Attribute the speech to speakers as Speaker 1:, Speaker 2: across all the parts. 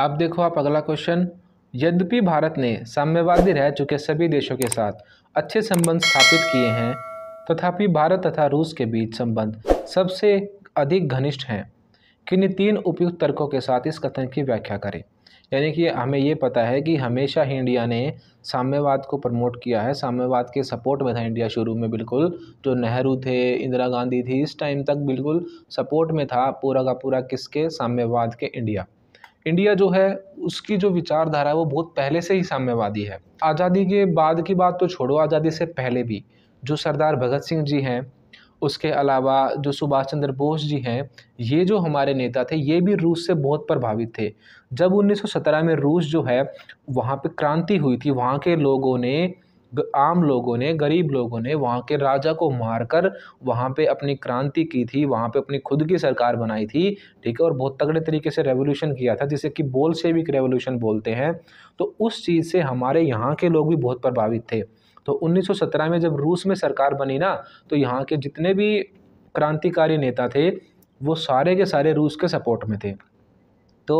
Speaker 1: अब देखो आप अगला क्वेश्चन यद्यपि भारत ने साम्यवादी रह चुके सभी देशों के साथ अच्छे संबंध स्थापित किए हैं तथापि भारत तथा रूस के बीच संबंध सबसे अधिक घनिष्ठ हैं किन्हीं तीन उपयुक्त तर्कों के साथ इस कथन की व्याख्या करें यानी कि हमें ये पता है कि हमेशा ही इंडिया ने साम्यवाद को प्रमोट किया है साम्यवाद के सपोर्ट में था इंडिया शुरू में बिल्कुल जो नेहरू थे इंदिरा गांधी थी इस टाइम तक बिल्कुल सपोर्ट में था पूरा का पूरा किसके साम्यवाद के इंडिया इंडिया जो है उसकी जो विचारधारा है वो बहुत पहले से ही साम्यवादी है आज़ादी के बाद की बात तो छोड़ो आज़ादी से पहले भी जो सरदार भगत सिंह जी हैं उसके अलावा जो सुभाष चंद्र बोस जी हैं ये जो हमारे नेता थे ये भी रूस से बहुत प्रभावित थे जब 1917 में रूस जो है वहाँ पे क्रांति हुई थी वहाँ के लोगों ने आम लोगों ने गरीब लोगों ने वहाँ के राजा को मारकर वहाँ पे अपनी क्रांति की थी वहाँ पे अपनी खुद की सरकार बनाई थी ठीक है और बहुत तगड़े तरीके से रेवोल्यूशन किया था जिसे कि बोल बोलशेविक रेवोल्यूशन बोलते हैं तो उस चीज़ से हमारे यहाँ के लोग भी बहुत प्रभावित थे तो 1917 में जब रूस में सरकार बनी ना तो यहाँ के जितने भी क्रांतिकारी नेता थे वो सारे के सारे रूस के सपोर्ट में थे तो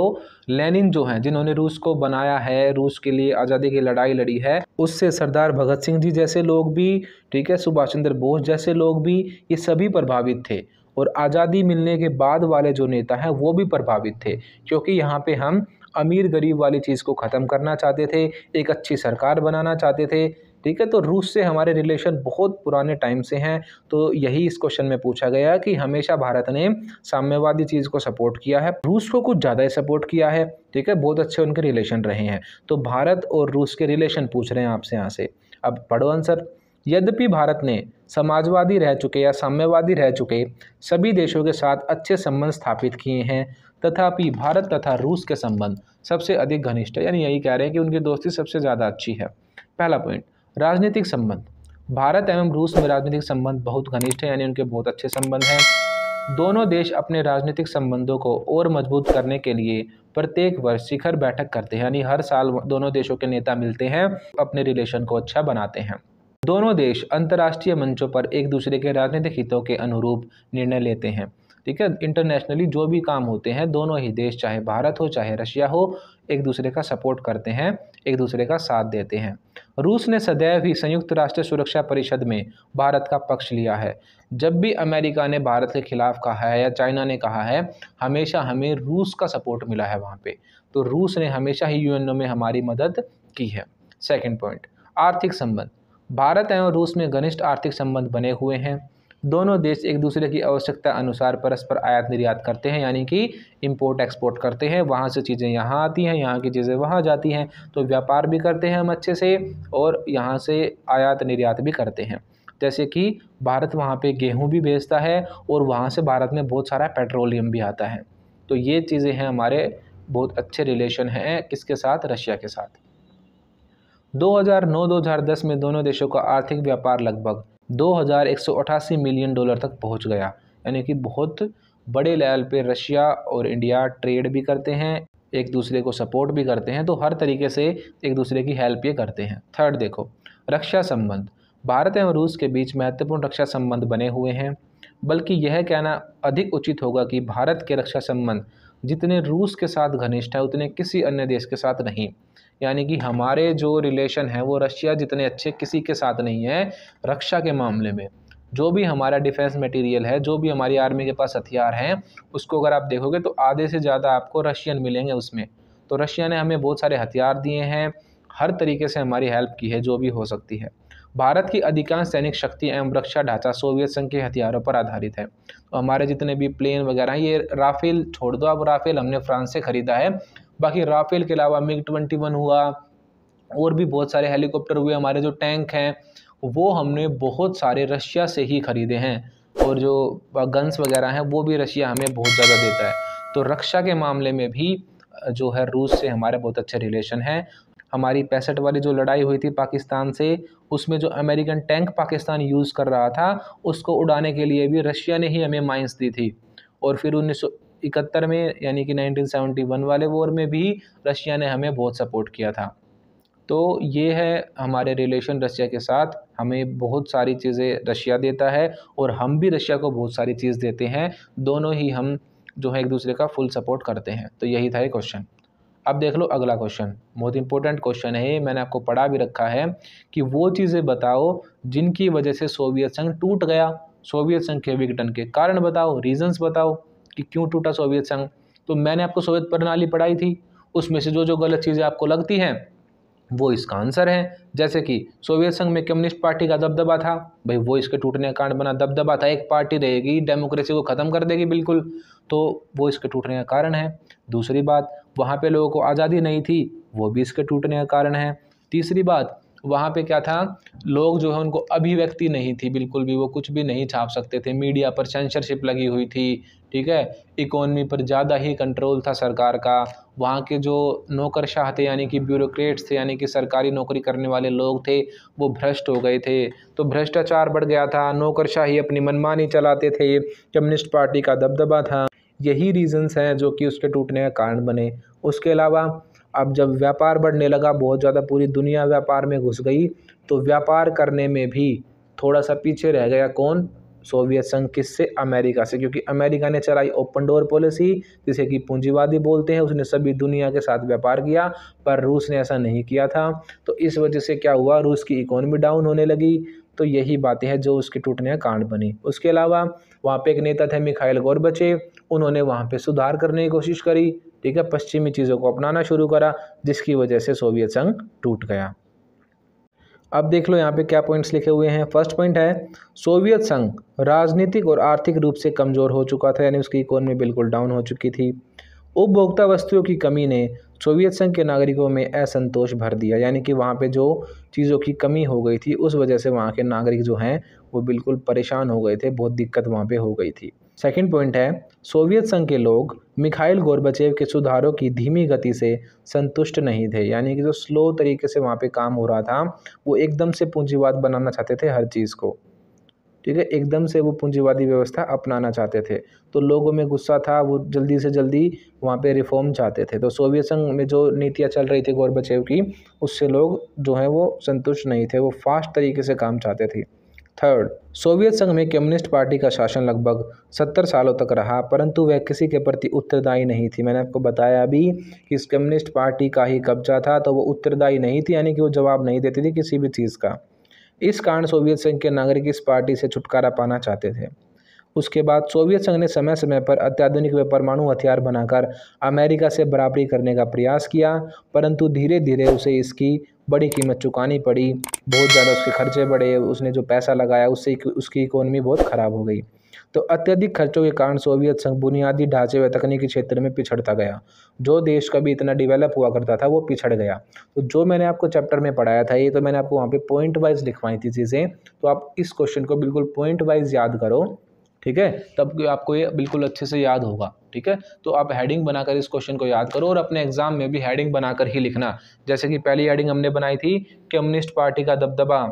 Speaker 1: लेनिन जो हैं जिन्होंने रूस को बनाया है रूस के लिए आज़ादी की लड़ाई लड़ी है उससे सरदार भगत सिंह जी जैसे लोग भी ठीक है सुभाष चंद्र बोस जैसे लोग भी ये सभी प्रभावित थे और आज़ादी मिलने के बाद वाले जो नेता हैं वो भी प्रभावित थे क्योंकि यहाँ पे हम अमीर गरीब वाली चीज़ को ख़त्म करना चाहते थे एक अच्छी सरकार बनाना चाहते थे ठीक है तो रूस से हमारे रिलेशन बहुत पुराने टाइम से हैं तो यही इस क्वेश्चन में पूछा गया कि हमेशा भारत ने साम्यवादी चीज़ को सपोर्ट किया है रूस को कुछ ज़्यादा ही सपोर्ट किया है ठीक है बहुत अच्छे उनके रिलेशन रहे हैं तो भारत और रूस के रिलेशन पूछ रहे हैं आपसे यहाँ से अब पढ़ो आंसर यद्यपि भारत ने समाजवादी रह चुके या साम्यवादी रह चुके सभी देशों के साथ अच्छे संबंध स्थापित किए हैं तथापि भारत तथा रूस के संबंध सबसे अधिक घनिष्ठ है यानी यही कह रहे हैं कि उनकी दोस्ती सबसे ज़्यादा अच्छी है पहला पॉइंट राजनीतिक संबंध भारत एवं रूस में राजनीतिक संबंध बहुत घनिष्ठ हैं यानी उनके बहुत अच्छे संबंध हैं दोनों देश अपने राजनीतिक संबंधों को और मजबूत करने के लिए प्रत्येक वर्ष शिखर बैठक करते हैं यानी हर साल दोनों देशों के नेता मिलते हैं अपने रिलेशन को अच्छा बनाते हैं दोनों देश अंतर्राष्ट्रीय मंचों पर एक दूसरे के राजनीतिक हितों के अनुरूप निर्णय लेते हैं ठीक है इंटरनेशनली जो भी काम होते हैं दोनों ही देश चाहे भारत हो चाहे रशिया हो एक दूसरे का सपोर्ट करते हैं एक दूसरे का साथ देते हैं रूस ने सदैव ही संयुक्त राष्ट्र सुरक्षा परिषद में भारत का पक्ष लिया है जब भी अमेरिका ने भारत के खिलाफ कहा है या चाइना ने कहा है हमेशा हमें रूस का सपोर्ट मिला है वहाँ पे तो रूस ने हमेशा ही यूएनओ में हमारी मदद की है सेकेंड पॉइंट आर्थिक संबंध भारत एवं रूस में घनिष्ठ आर्थिक संबंध बने हुए हैं दोनों देश एक दूसरे की आवश्यकता अनुसार परस्पर आयात निर्यात करते हैं यानी कि इम्पोर्ट एक्सपोर्ट करते हैं वहाँ से चीज़ें यहाँ आती हैं यहाँ की चीज़ें वहाँ जाती हैं तो व्यापार भी करते हैं हम अच्छे से और यहाँ से आयात निर्यात भी करते हैं जैसे कि भारत वहाँ पर गेहूँ भी बेचता है और वहाँ से भारत में बहुत सारा पेट्रोलियम भी आता है तो ये चीज़ें हैं हमारे बहुत अच्छे रिलेशन हैं किसके साथ रशिया के साथ 2009-2010 में दोनों देशों का आर्थिक व्यापार लगभग दो मिलियन डॉलर तक पहुंच गया यानी कि बहुत बड़े लेवल पे रशिया और इंडिया ट्रेड भी करते हैं एक दूसरे को सपोर्ट भी करते हैं तो हर तरीके से एक दूसरे की हेल्प ये करते हैं थर्ड देखो रक्षा संबंध भारत एवं रूस के बीच महत्वपूर्ण रक्षा संबंध बने हुए हैं बल्कि यह कहना अधिक उचित होगा कि भारत के रक्षा संबंध जितने रूस के साथ घनिष्ठ हैं उतने किसी अन्य देश के साथ नहीं यानी कि हमारे जो रिलेशन है वो रशिया जितने अच्छे किसी के साथ नहीं है रक्षा के मामले में जो भी हमारा डिफेंस मटेरियल है जो भी हमारी आर्मी के पास हथियार हैं उसको अगर आप देखोगे तो आधे से ज़्यादा आपको रशियन मिलेंगे उसमें तो रशिया ने हमें बहुत सारे हथियार दिए हैं हर तरीके से हमारी हेल्प की है जो भी हो सकती है भारत की अधिकांश सैनिक शक्ति एवं रक्षा ढांचा सोवियत संघ के हथियारों पर आधारित है तो हमारे जितने भी प्लेन वगैरह हैं ये राफेल छोड़ दो अब राफेल हमने फ्रांस से ख़रीदा है बाकी राफेल के अलावा मिग ट्वेंटी वन हुआ और भी बहुत सारे हेलीकॉप्टर हुए हमारे जो टैंक हैं वो हमने बहुत सारे रशिया से ही ख़रीदे हैं और जो गन्स वगैरह हैं वो भी रशिया हमें बहुत ज़्यादा देता है तो रक्षा के मामले में भी जो है रूस से हमारे बहुत अच्छे रिलेशन हैं हमारी पैंसठ वाली जो लड़ाई हुई थी पाकिस्तान से उसमें जो अमेरिकन टैंक पाकिस्तान यूज़ कर रहा था उसको उड़ाने के लिए भी रशिया ने ही हमें माइंस दी थी और फिर उन्नीस इकहत्तर में यानी कि 1971 वाले वॉर में भी रशिया ने हमें बहुत सपोर्ट किया था तो ये है हमारे रिलेशन रशिया के साथ हमें बहुत सारी चीज़ें रशिया देता है और हम भी रशिया को बहुत सारी चीज़ देते हैं दोनों ही हम जो है एक दूसरे का फुल सपोर्ट करते हैं तो यही था ये क्वेश्चन अब देख लो अगला क्वेश्चन बहुत इंपॉर्टेंट क्वेश्चन है मैंने आपको पढ़ा भी रखा है कि वो चीज़ें बताओ जिनकी वजह से सोवियत संघ टूट गया सोवियत संघ के विघटन के कारण बताओ रीजंस बताओ कि क्यों टूटा सोवियत संघ तो मैंने आपको सोवियत प्रणाली पढ़ाई थी उसमें से जो जो गलत चीज़ें आपको लगती हैं वो इसका आंसर है जैसे कि सोवियत संघ में कम्युनिस्ट पार्टी का दबदबा था भाई वो इसके टूटने का कारण बना दबदबा था एक पार्टी रहेगी डेमोक्रेसी को ख़त्म कर देगी बिल्कुल तो वो इसके टूटने का कारण है दूसरी बात वहाँ पे लोगों को आज़ादी नहीं थी वो भी इसके टूटने का कारण है तीसरी बात वहाँ पे क्या था लोग जो है उनको अभिव्यक्ति नहीं थी बिल्कुल भी वो कुछ भी नहीं छाप सकते थे मीडिया पर सेंसरशिप लगी हुई थी ठीक है इकोनमी पर ज़्यादा ही कंट्रोल था सरकार का वहाँ के जो नौकरशाह थे यानी कि ब्यूरोक्रेट्स थे यानी कि सरकारी नौकरी करने वाले लोग थे वो भ्रष्ट हो गए थे तो भ्रष्टाचार बढ़ गया था नौकरशाही अपनी मनमानी चलाते थे कम्युनिस्ट पार्टी का दबदबा था यही रीज़न्स हैं जो कि उसके टूटने का कारण बने उसके अलावा अब जब व्यापार बढ़ने लगा बहुत ज़्यादा पूरी दुनिया व्यापार में घुस गई तो व्यापार करने में भी थोड़ा सा पीछे रह गया कौन सोवियत संघ किससे अमेरिका से क्योंकि अमेरिका ने चलाई ओपन डोर पॉलिसी जिसे कि पूंजीवादी बोलते हैं उसने सभी दुनिया के साथ व्यापार किया पर रूस ने ऐसा नहीं किया था तो इस वजह से क्या हुआ रूस की इकोनॉमी डाउन होने लगी तो यही बातें हैं जो उसके टूटने का कारण बनी उसके अलावा वहाँ पे एक नेता थे मिखाइल बचे उन्होंने वहाँ पे सुधार करने की कोशिश करी ठीक है पश्चिमी चीज़ों को अपनाना शुरू करा जिसकी वजह से सोवियत संघ टूट गया अब देख लो यहाँ पे क्या पॉइंट्स लिखे हुए हैं फर्स्ट पॉइंट है सोवियत संघ राजनीतिक और आर्थिक रूप से कमज़ोर हो चुका था यानी उसकी इकोनॉमी बिल्कुल डाउन हो चुकी थी उपभोक्ता वस्तुओं की कमी ने सोवियत संघ के नागरिकों में असंतोष भर दिया यानी कि वहाँ पे जो चीज़ों की कमी हो गई थी उस वजह से वहाँ के नागरिक जो हैं वो बिल्कुल परेशान हो गए थे बहुत दिक्कत वहाँ पे हो गई थी सेकंड पॉइंट है सोवियत संघ के लोग मिखाइल गोरबचेव के सुधारों की धीमी गति से संतुष्ट नहीं थे यानी कि जो स्लो तरीके से वहाँ पे काम हो रहा था वो एकदम से पूंजीवाद बनाना चाहते थे हर चीज़ को ठीक है एकदम से वो पूंजीवादी व्यवस्था अपनाना चाहते थे तो लोगों में गुस्सा था वो जल्दी से जल्दी वहाँ पे रिफॉर्म चाहते थे तो सोवियत संघ में जो नीतियाँ चल रही थी गौरबचेव की उससे लोग जो हैं वो संतुष्ट नहीं थे वो फास्ट तरीके से काम चाहते थे थर्ड सोवियत संघ में कम्युनिस्ट पार्टी का शासन लगभग सत्तर सालों तक रहा परंतु वह किसी के प्रति उत्तरदायी नहीं थी मैंने आपको बताया अभी कि इस कम्युनिस्ट पार्टी का ही कब्जा था तो वो उत्तरदायी नहीं थी यानी कि वो जवाब नहीं देती थी किसी भी चीज़ का इस कारण सोवियत संघ के नागरिक इस पार्टी से छुटकारा पाना चाहते थे उसके बाद सोवियत संघ ने समय समय पर अत्याधुनिक व परमाणु हथियार बनाकर अमेरिका से बराबरी करने का प्रयास किया परंतु धीरे धीरे उसे इसकी बड़ी कीमत चुकानी पड़ी बहुत ज़्यादा उसके खर्चे बढ़े उसने जो पैसा लगाया उससे उसकी इकोनॉमी बहुत ख़राब हो गई तो अत्यधिक खर्चों के कारण सोवियत संघ बुनियादी ढांचे व तकनीकी क्षेत्र में पिछड़ता गया जो देश कभी इतना डेवलप हुआ करता था वो पिछड़ गया तो जो मैंने आपको चैप्टर में पढ़ाया था ये तो मैंने आपको वहाँ पे पॉइंट वाइज लिखवाई थी चीज़ें तो आप इस क्वेश्चन को बिल्कुल पॉइंट वाइज याद करो ठीक है तब आपको ये बिल्कुल अच्छे से याद होगा ठीक है तो आप हेडिंग बनाकर इस क्वेश्चन को याद करो और अपने एग्जाम में भी हेडिंग बनाकर ही लिखना जैसे कि पहली हेडिंग हमने बनाई थी कम्युनिस्ट पार्टी का दबदबा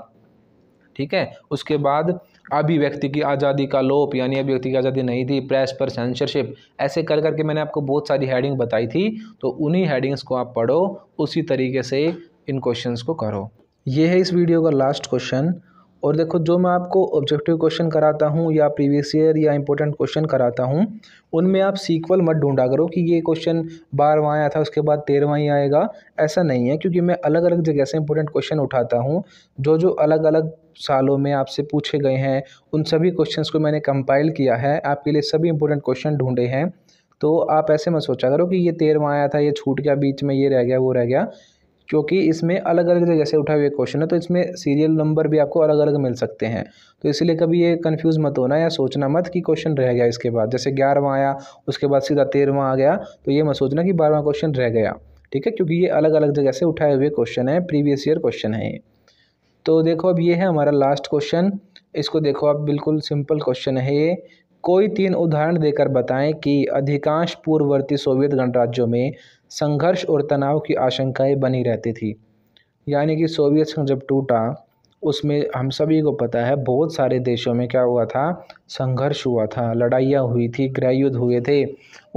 Speaker 1: ठीक है उसके बाद अभिव्यक्ति की आज़ादी का लोप यानी अभिव्यक्ति की आज़ादी नहीं थी प्रेस पर सेंसरशिप ऐसे कर करके मैंने आपको बहुत सारी हेडिंग बताई थी तो उन्हीं हेडिंग्स को आप पढ़ो उसी तरीके से इन क्वेश्चंस को करो ये है इस वीडियो का लास्ट क्वेश्चन और देखो जो मैं आपको ऑब्जेक्टिव क्वेश्चन कराता हूँ या प्रीवियस ईयर या इंपॉर्टेंट क्वेश्चन कराता हूँ उनमें आप सीक्वल मत ढूंढा करो कि ये क्वेश्चन बारहवां आया था उसके बाद तेरहवा ही आएगा ऐसा नहीं है क्योंकि मैं अलग अलग जगह से इंपॉर्टेंट क्वेश्चन उठाता हूँ जो जो अलग अलग सालों में आपसे पूछे गए हैं उन सभी क्वेश्चन को मैंने कंपाइल किया है आपके लिए सभी इंपॉर्टेंट क्वेश्चन ढूंढे हैं तो आप ऐसे मत सोचा करो कि ये तेरहवा आया था ये छूट गया बीच में ये रह गया वो रह गया क्योंकि इसमें अलग अलग जगह से उठाए हुए क्वेश्चन है तो इसमें सीरियल नंबर भी आपको अलग अलग मिल सकते हैं तो इसलिए कभी ये कन्फ्यूज़ मत होना या सोचना मत कि क्वेश्चन रह गया इसके बाद जैसे ग्यारहवां आया उसके बाद सीधा तेरहवा आ गया तो ये मत सोचना कि बारहवा क्वेश्चन रह गया ठीक है क्योंकि ये अलग अलग जगह से उठाए हुए क्वेश्चन है प्रीवियस ईयर क्वेश्चन है तो देखो अब ये है हमारा लास्ट क्वेश्चन इसको देखो आप बिल्कुल सिंपल क्वेश्चन है ये कोई तीन उदाहरण देकर बताएं कि अधिकांश पूर्ववर्ती सोवियत गणराज्यों में संघर्ष और तनाव की आशंकाएं बनी रहती थी यानी कि सोवियत संघ जब टूटा उसमें हम सभी को पता है बहुत सारे देशों में क्या हुआ था संघर्ष हुआ था लड़ाइयाँ हुई थी गृह युद्ध हुए थे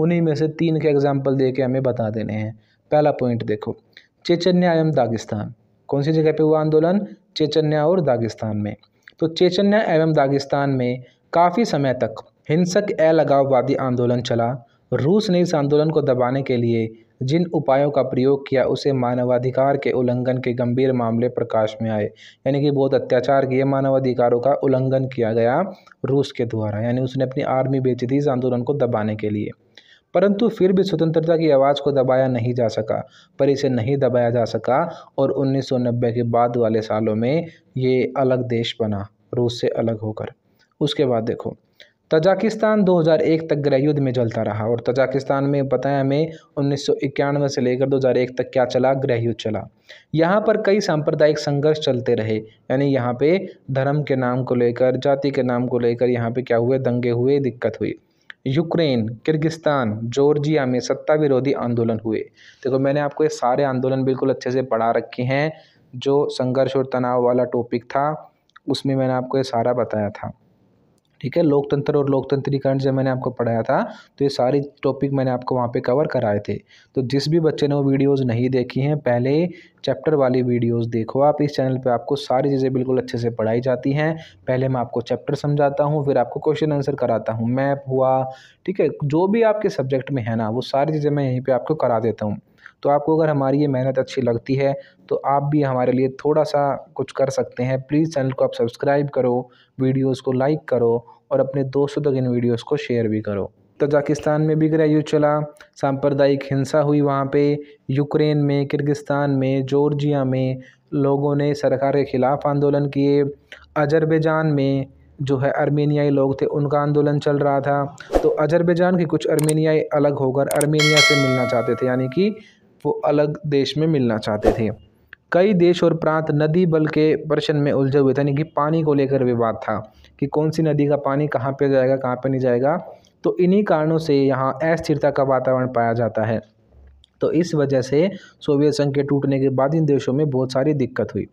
Speaker 1: उन्हीं में से तीन के एग्जाम्पल दे के हमें बता देने हैं पहला पॉइंट देखो चेचन्या एवं दागिस्तान कौन सी जगह पे हुआ आंदोलन चेचन्या और दागिस्तान में तो चेचन्या एवं दागिस्तान में काफ़ी समय तक हिंसक अलगाववादी आंदोलन चला रूस ने इस आंदोलन को दबाने के लिए जिन उपायों का प्रयोग किया उसे मानवाधिकार के उल्लंघन के गंभीर मामले प्रकाश में आए यानी कि बहुत अत्याचार किए मानवाधिकारों का उल्लंघन किया गया रूस के द्वारा यानी उसने अपनी आर्मी बेची थी इस आंदोलन को दबाने के लिए परंतु फिर भी स्वतंत्रता की आवाज़ को दबाया नहीं जा सका पर इसे नहीं दबाया जा सका और 1990 के बाद वाले सालों में ये अलग देश बना रूस से अलग होकर उसके बाद देखो तजाकिस्तान 2001 तक गृह युद्ध में चलता रहा और तजाकिस्तान में बताया हमें उन्नीस से लेकर 2001 तक क्या चला गृह युद्ध चला यहाँ पर कई सांप्रदायिक संघर्ष चलते रहे यानी यहाँ पे धर्म के नाम को लेकर जाति के नाम को लेकर यहाँ पे क्या हुए दंगे हुए दिक्कत हुई यूक्रेन किर्गिस्तान जॉर्जिया में सत्ता विरोधी आंदोलन हुए देखो मैंने आपको ये सारे आंदोलन बिल्कुल अच्छे से पढ़ा रखे हैं जो संघर्ष और तनाव वाला टॉपिक था उसमें मैंने आपको ये सारा बताया था ठीक है लोकतंत्र और लोकतंत्रीकरण जब मैंने आपको पढ़ाया था तो ये सारी टॉपिक मैंने आपको वहाँ पे कवर कराए थे तो जिस भी बच्चे ने वो वीडियोज़ नहीं देखी हैं पहले चैप्टर वाली वीडियोज़ देखो आप इस चैनल पे आपको सारी चीज़ें बिल्कुल अच्छे से पढ़ाई जाती हैं पहले मैं आपको चैप्टर समझाता हूँ फिर आपको क्वेश्चन आंसर कराता हूँ मैप हुआ ठीक है जो भी आपके सब्जेक्ट में है ना वो सारी चीज़ें मैं यहीं पर आपको करा देता हूँ तो आपको अगर हमारी ये मेहनत अच्छी लगती है तो आप भी हमारे लिए थोड़ा सा कुछ कर सकते हैं प्लीज़ चैनल को आप सब्सक्राइब करो वीडियोज़ को लाइक करो और अपने दोस्तों तक इन वीडियोज़ को शेयर भी करो तजाकिस्तान में भी ग्रह चला सांप्रदायिक हिंसा हुई वहाँ पे यूक्रेन में किर्गिस्तान में जॉर्जिया में लोगों ने सरकार के ख़िलाफ़ आंदोलन किए अजरबैजान में जो है अर्मेनियाई लोग थे उनका आंदोलन चल रहा था तो अजरबैजान के कुछ अर्मेनियाई अलग होकर अर्मेनिया से मिलना चाहते थे यानी कि वो अलग देश में मिलना चाहते थे कई देश और प्रांत नदी बल के प्रश्न में उलझे हुए थे यानी कि पानी को लेकर विवाद था कि कौन सी नदी का पानी कहाँ पर जाएगा कहाँ पर नहीं जाएगा तो इन्हीं कारणों से यहाँ अस्थिरता का वातावरण पाया जाता है तो इस वजह से सोवियत संघ के टूटने के बाद इन देशों में बहुत सारी दिक्कत हुई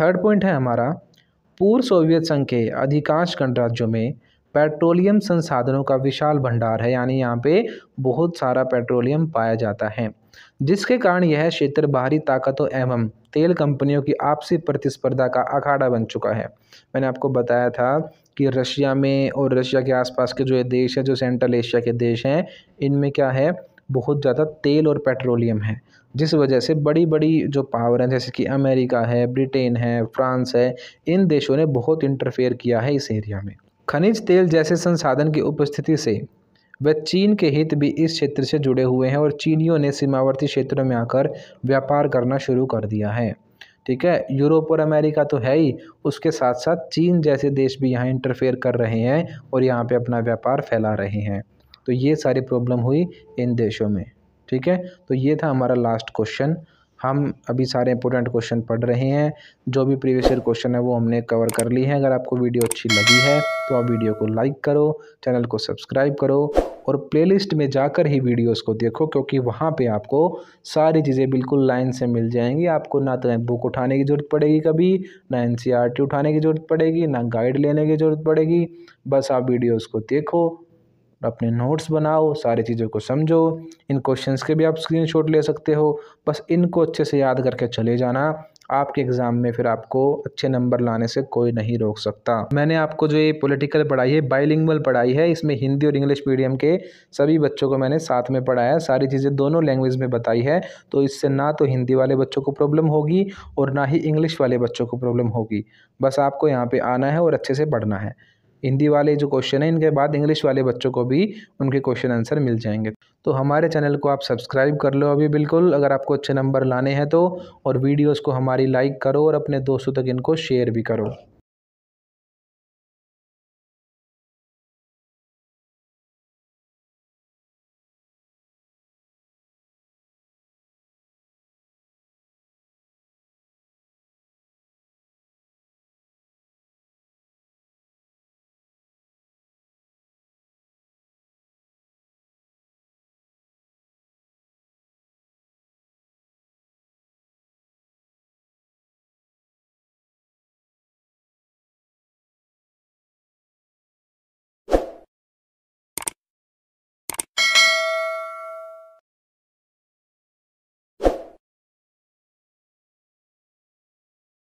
Speaker 1: थर्ड पॉइंट है हमारा पूर्व सोवियत संघ के अधिकांश गणराज्यों में पेट्रोलियम संसाधनों का विशाल भंडार है यानी यहाँ पे बहुत सारा पेट्रोलियम पाया जाता है जिसके कारण यह क्षेत्र बाहरी ताकतों एवं तेल कंपनियों की आपसी प्रतिस्पर्धा का अखाड़ा बन चुका है मैंने आपको बताया था कि रशिया में और रशिया के आसपास के जो ये देश है जो सेंट्रल एशिया के देश हैं इनमें क्या है बहुत ज़्यादा तेल और पेट्रोलियम है जिस वजह से बड़ी बड़ी जो पावर हैं जैसे कि अमेरिका है ब्रिटेन है फ्रांस है इन देशों ने बहुत इंटरफेयर किया है इस एरिया में खनिज तेल जैसे संसाधन की उपस्थिति से वे चीन के हित भी इस क्षेत्र से जुड़े हुए हैं और चीनियों ने सीमावर्ती क्षेत्रों में आकर व्यापार करना शुरू कर दिया है ठीक है यूरोप और अमेरिका तो है ही उसके साथ साथ चीन जैसे देश भी यहाँ इंटरफेयर कर रहे हैं और यहाँ पे अपना व्यापार फैला रहे हैं तो ये सारी प्रॉब्लम हुई इन देशों में ठीक है तो ये था हमारा लास्ट क्वेश्चन हम अभी सारे इंपॉर्टेंट क्वेश्चन पढ़ रहे हैं जो भी प्रीवियस ईयर क्वेश्चन है वो हमने कवर कर लिए हैं अगर आपको वीडियो अच्छी लगी है तो आप वीडियो को लाइक करो चैनल को सब्सक्राइब करो और प्लेलिस्ट में जाकर ही वीडियोस को देखो क्योंकि वहाँ पे आपको सारी चीज़ें बिल्कुल लाइन से मिल जाएंगी आपको ना तो बुक उठाने की ज़रूरत पड़ेगी कभी ना एन e उठाने की ज़रूरत पड़ेगी ना गाइड लेने की ज़रूरत पड़ेगी बस आप वीडियोज़ को देखो अपने नोट्स बनाओ सारी चीज़ों को समझो इन क्वेश्चंस के भी आप स्क्रीनशॉट ले सकते हो बस इनको अच्छे से याद करके चले जाना आपके एग्ज़ाम में फिर आपको अच्छे नंबर लाने से कोई नहीं रोक सकता मैंने आपको जो ये पॉलिटिकल पढ़ाई है बाइलिंगुअल पढ़ाई है इसमें हिंदी और इंग्लिश मीडियम के सभी बच्चों को मैंने साथ में पढ़ाया सारी चीज़ें दोनों लैंग्वेज में बताई है तो इससे ना तो हिंदी वाले बच्चों को प्रॉब्लम होगी और ना ही इंग्लिश वाले बच्चों को प्रॉब्लम होगी बस आपको यहाँ पर आना है और अच्छे से पढ़ना है हिंदी वाले जो क्वेश्चन हैं इनके बाद इंग्लिश वाले बच्चों को भी उनके क्वेश्चन आंसर मिल जाएंगे तो हमारे चैनल को आप सब्सक्राइब कर लो अभी बिल्कुल अगर आपको अच्छे नंबर लाने हैं तो और वीडियोज़ को हमारी लाइक करो और अपने दोस्तों तक इनको शेयर भी करो